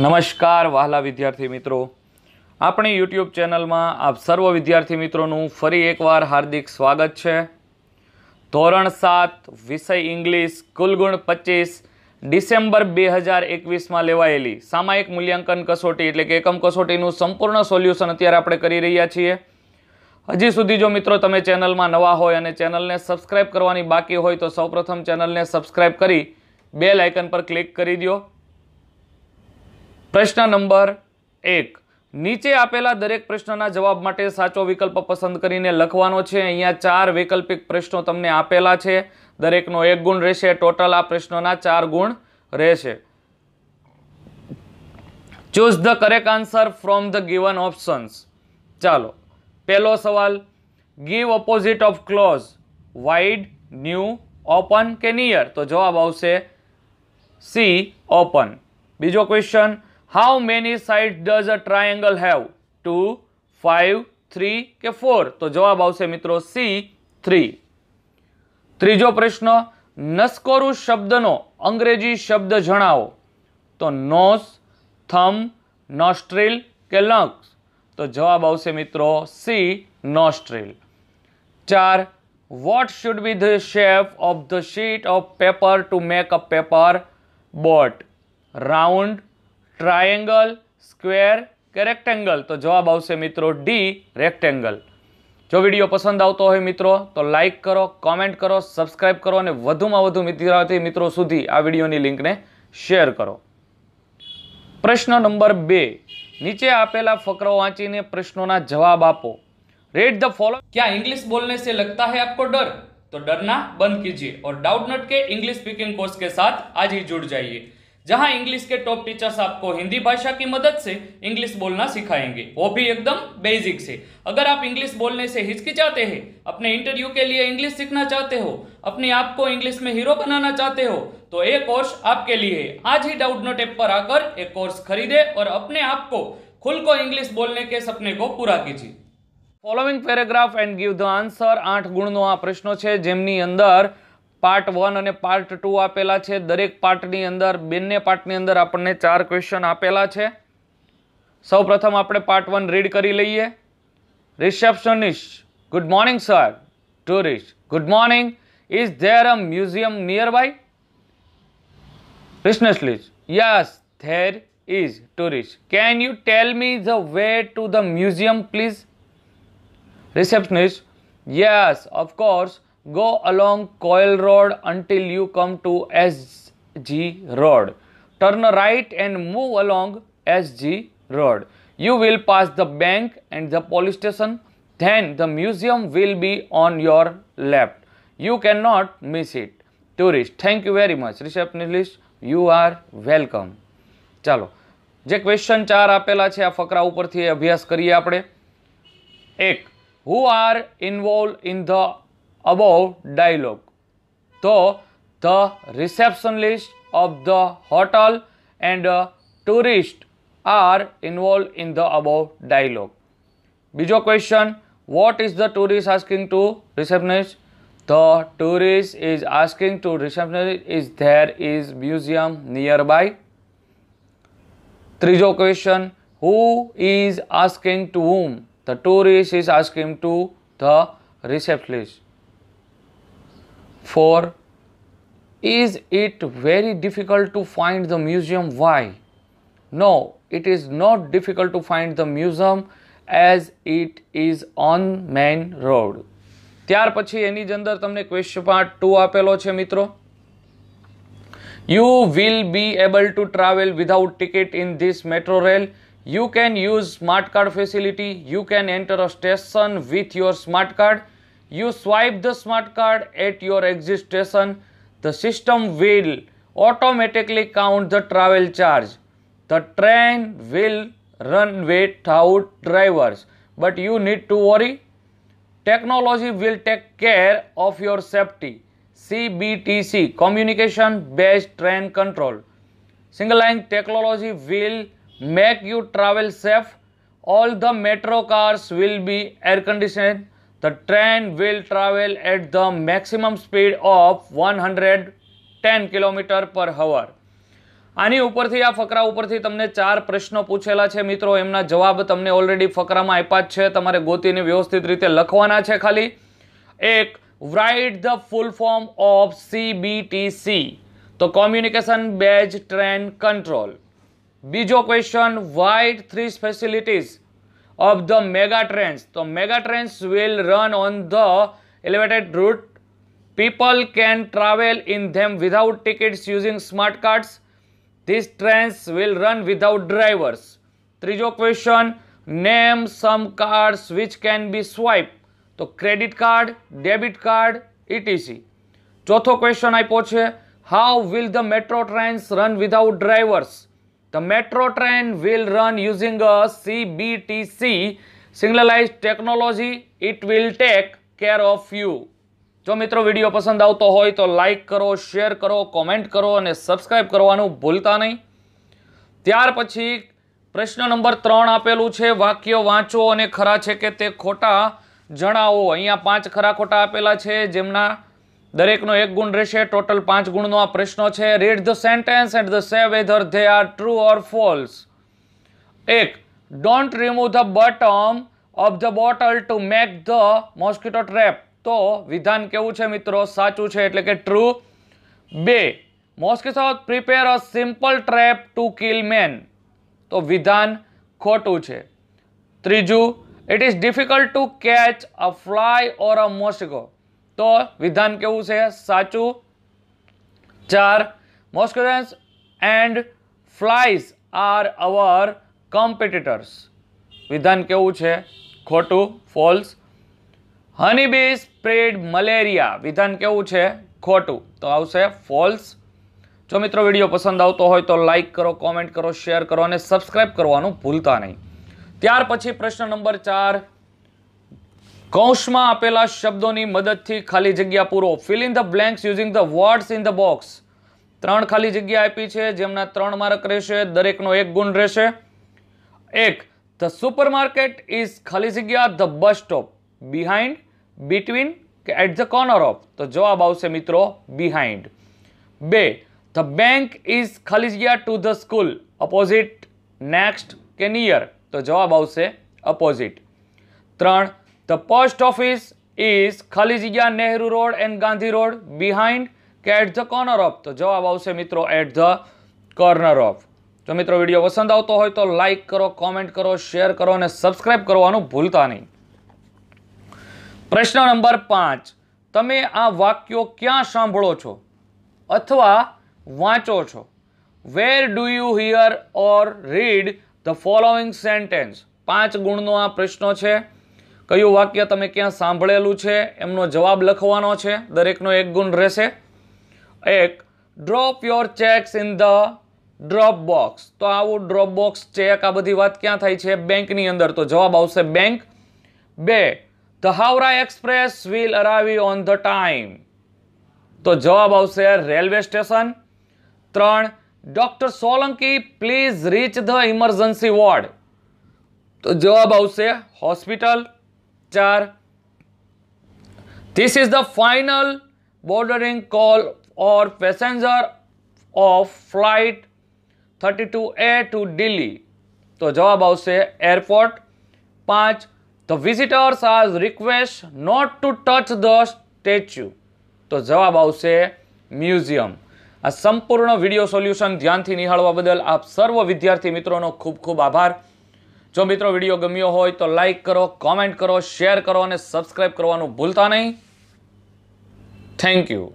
નમસ્કાર વહાલા વિદ્યાર્થી મિત્રો આપણી યુટ્યુબ ચેનલમાં આપ સર્વ વિદ્યાર્થી મિત્રોનું ફરી એકવાર હાર્દિક સ્વાગત છે ધોરણ સાત વિષય ઇંગ્લિશ કુલગુણ પચીસ ડિસેમ્બર બે હજાર એકવીસમાં લેવાયેલી સામાયિક મૂલ્યાંકન કસોટી એટલે કે એકમ કસોટીનું સંપૂર્ણ સોલ્યુશન અત્યારે આપણે કરી રહ્યા છીએ હજી સુધી જો મિત્રો તમે ચેનલમાં નવા હોય અને ચેનલને સબસ્ક્રાઈબ કરવાની બાકી હોય તો સૌપ્રથમ ચેનલને સબસ્ક્રાઈબ કરી બેલ આઇકન પર ક્લિક કરી દો પ્રશ્ન નંબર એક નીચે આપેલા દરેક પ્રશ્નના જવાબ માટે સાચો વિકલ્પ પસંદ કરીને લખવાનો છે અહીંયા ચાર વૈકલ્પિક પ્રશ્નો તમને આપેલા છે દરેકનો એક ગુણ રહેશે ટોટલ આ પ્રશ્નોના ચાર ગુણ રહેશે choose the correct answer from the given options ચાલો પહેલો સવાલ give opposite of close wide new open કે નિયર તો જવાબ આવશે સી ઓપન બીજો question how many side does a triangle have two five three કે ફોર તો જવાબ આવશે મિત્રો સી થ્રી ત્રીજો પ્રશ્ન નસકોરુ શબ્દનો અંગ્રેજી શબ્દ જણાવો તો નોસ થમ નોસ્ટ્રીલ કે લંગ્સ તો જવાબ આવશે મિત્રો સી નોસ્ટ્રીલ ચાર what should be the shape of the sheet of paper to make a paper boat round triangle square કે રેક્ટેંગલ તો જવાબ આવશે મિત્રો ડી રેક્ટેંગલ જો વિડીયો પસંદ આવતો હોય મિત્રો તો લાઇક કરો કોમેન્ટ કરો સબસ્ક્રાઇબ કરો અને વધુમાં વધુ વિદ્યાર્થી મિત્રો સુધી આ વિડીયોની લિંકને શેર કરો પ્રશ્ન નંબર બે નીચે આપેલા ફકરો વાંચીને પ્રશ્નોના જવાબ આપો રેડ ધ ફોલો ક્યાં ઇંગ્લિશ બોલને સે લગતા હૈ આપકો ડર તો डरना बंद कीजिए और डाउट नट કે ઇંગ્લિશ સ્પીકિંગ कोर्स કે साथ આજે જુડ जुड़ जहां इंग्लिश के टॉप टीचर्स आपको हिंदी भाषा की मदद से इंग्लिश बोलना सिखाएंगे वो भी एकदम बेसिक से अगर आप इंग्लिश बोलने से हिचकिचाते हैं अपने इंटरव्यू के लिए इंग्लिश सीखना चाहते हो अपने आप को इंग्लिश में हीरो बनाना चाहते हो तो ये कोर्स आपके लिए आज ही डाउट नोट एप पर आकर एक कोर्स खरीदे और अपने आप को खुल को इंग्लिश बोलने के सपने को पूरा कीजिए following paragraph and give the answer आठ गुण ना પ્રશ્ન છે જેમની અંદર પાર્ટ વન અને પાર્ટ ટુ આપેલા છે દરેક પાર્ટની અંદર બંને પાર્ટની અંદર આપણને ચાર ક્વેશ્ચન આપેલા છે સૌપ્રથમ આપણે પાર્ટ વન રીડ કરી લઈએ receptionist good morning sir tourist good morning is there a museum near by receptionist yes there is tourist can you tell me the way to the museum please receptionist yes of course go along coil road until you come to SG road. Turn right and move along SG road. You will pass the bank and the police station. Then the museum will be on your left. You cannot miss it. Tourist, thank you very much. Receptionist, you are welcome. ચાલો જે question ચાર આપેલા છે આ ફકરા ઉપરથી અભ્યાસ કરીએ આપણે એક who are involve in the above dialogue. so the receptionist of the hotel and a tourist are involved in the above dialogue. બીજો question what is the tourist asking to receptionist? The tourist is asking to receptionist is there is museum nearby. ત્રીજો question who is asking to whom? The tourist is asking to the receptionist. 4. Is it very difficult to find the museum? Why? No, it is not difficult to find the museum as it is on main road. त्यार पच्छी any जंदर तमने question part 2 आपेलो छे मित्रो. You will be able to travel without ticket in this metro rail. You can use smart card facility. You can enter a station with your smart card you swipe the smart card at your exit station, the system will automatically count the travel charge. The train will run without drivers, but you need to worry. Technology will take care of your safety. CBTC, Communication Based Train Control. Single line technology will make you travel safe. All the metro cars will be air conditioned the train will travel at the maximum speed of 110 kilometre per hour આની ઉપરથી આ ફકરા ઉપરથી તમને ચાર પ્રશ્નો પૂછેલા છે મિત્રો એમના જવાબ તમને ઓલરેડી ફકરામાં આપ્યા જ છે તમારે ગોતીને વ્યવસ્થિત રીતે લખવાના છે ખાલી એક write the full form of CBTC તો કોમ્યુનિકેશન બેઝ ટ્રેન કંટ્રોલ બીજો question write three facilities of the mega trains તો mega trains will run on the elevated route people can travel in them without tickets using smart cards these trains will run without drivers ત્રીજો question name some cards which can be swiped તો credit card debit card ETC ચોથો question આપ્યો છે how will the metro trains run without drivers The metro train will run using a CBTC સિંગલલાઇઝ technology it will take care of you જો મિત્રો video પસંદ આવતો હોય તો લાઈક કરો શેર કરો કોમેન્ટ કરો અને સબસ્ક્રાઈબ કરવાનું ભૂલતા નહીં ત્યાર પછી પ્રશ્ન નંબર ત્રણ આપેલું છે વાક્ય વાંચો અને ખરા છે કે તે ખોટા જણાવો અહીંયા પાંચ ખરા ખોટા આપેલા છે જેમના દરેકનો એક ગુણ રહેશે ટોટલ પાંચ ગુણનો આ પ્રશ્ન છે read the sentence and the say whether they are true or false એક don't remove the bottom of the bottle to make the mosquito trap તો વિધાન કેવું છે મિત્રો સાચું છે એટલે કે ટ્રુ બે mosquito prepare a simple trap to kill man તો વિધાન ખોટું છે ત્રીજું it is difficult to catch a fly or a mosquito તો વિધાન કેવું છે સાચું ચાર mosquitoes and flies are our competitors વિધાન કેવું છે ખોટું ફોલ્સ હનીબી સ્પ્રેડ મલેરિયા વિધાન કેવું છે ખોટું તો આવશે ફોલ્સ જો મિત્રો વિડીયો પસંદ આવતો હોય તો લાઇક કરો કોમેન્ટ કરો શેર કરો અને સબસ્ક્રાઇબ કરવાનું ભૂલતા નહીં ત્યાર પછી પ્રશ્ન નંબર ચાર કૌશમાં આપેલા શબ્દોની મદદથી ખાલી જગ્યા પૂરો fill in the blanks using the words in the box ત્રણ ખાલી જગ્યા આપી છે જેમના ત્રણ માર્ક રહેશે દરેકનો એક ગુણ રહેશે એક ધ સુપરમાર્કેટ ઇઝ ખાલી જગ્યા the bus stop behind between કે એટ ધ કોર્નર ઓફ તો જવાબ આવશે મિત્રો બિહાઇન્ડ બે ધ બેંક ઇઝ ખાલી જગ્યા to the school opposite next કે નિયર તો જવાબ આવશે અપોઝિટ ત્રણ ધ પોસ્ટ ઓફિસ ઇઝ ખાલી જગ્યા Nehru road and Gandhi road behind કે એટ ધ કોર્નર ઓફ તો જવાબ આવશે મિત્રો એટ ધ કોર્નર ઓફ તો મિત્રો વિડીયો પસંદ આવતો હોય તો લાઇક કરો કોમેન્ટ કરો શેર કરો અને સબસ્ક્રાઇબ કરવાનું ભૂલતા નહીં પ્રશ્ન નંબર પાંચ તમે આ વાક્યો ક્યાં સાંભળો છો અથવા વાંચો છો where do you hear or read the following sentence પાંચ ગુણનો આ પ્રશ્ન છે કયું વાક્ય તમે ક્યાં સાંભળેલું છે એમનો જવાબ લખવાનો છે દરેકનો એક ગુણ રહેશે એક drop your cheques in the drop box તો આવું ડ્રોપ બોક્સ ચેક આ બધી વાત ક્યાં થાય છે બેંકની અંદર તો જવાબ આવશે બેંક બે the Howrah express will arrive on the time તો જવાબ આવશે રેલવે સ્ટેશન ત્રણ doctor Solanki please reach the emergency ward તો જવાબ આવશે હોસ્પિટલ ચાર this is the final boarding call or passenger of flight 32A to Delhi તો જવાબ આવશે એરપોર્ટ પાંચ the visitors are request not to touch the statue તો જવાબ આવશે મ્યુઝિયમ આ સંપૂર્ણ વિડીયો સોલ્યુશન ધ્યાનથી નિહાળવા બદલ આપ સર્વ વિદ્યાર્થી મિત્રોનો ખૂબ ખૂબ આભાર જો મિત્રો વિડીયો ગમ્યો હોય તો લાઇક કરો કોમેન્ટ કરો શેર કરો અને સબસ્ક્રાઈબ કરવાનું ભૂલતા નહીં થેન્ક યુ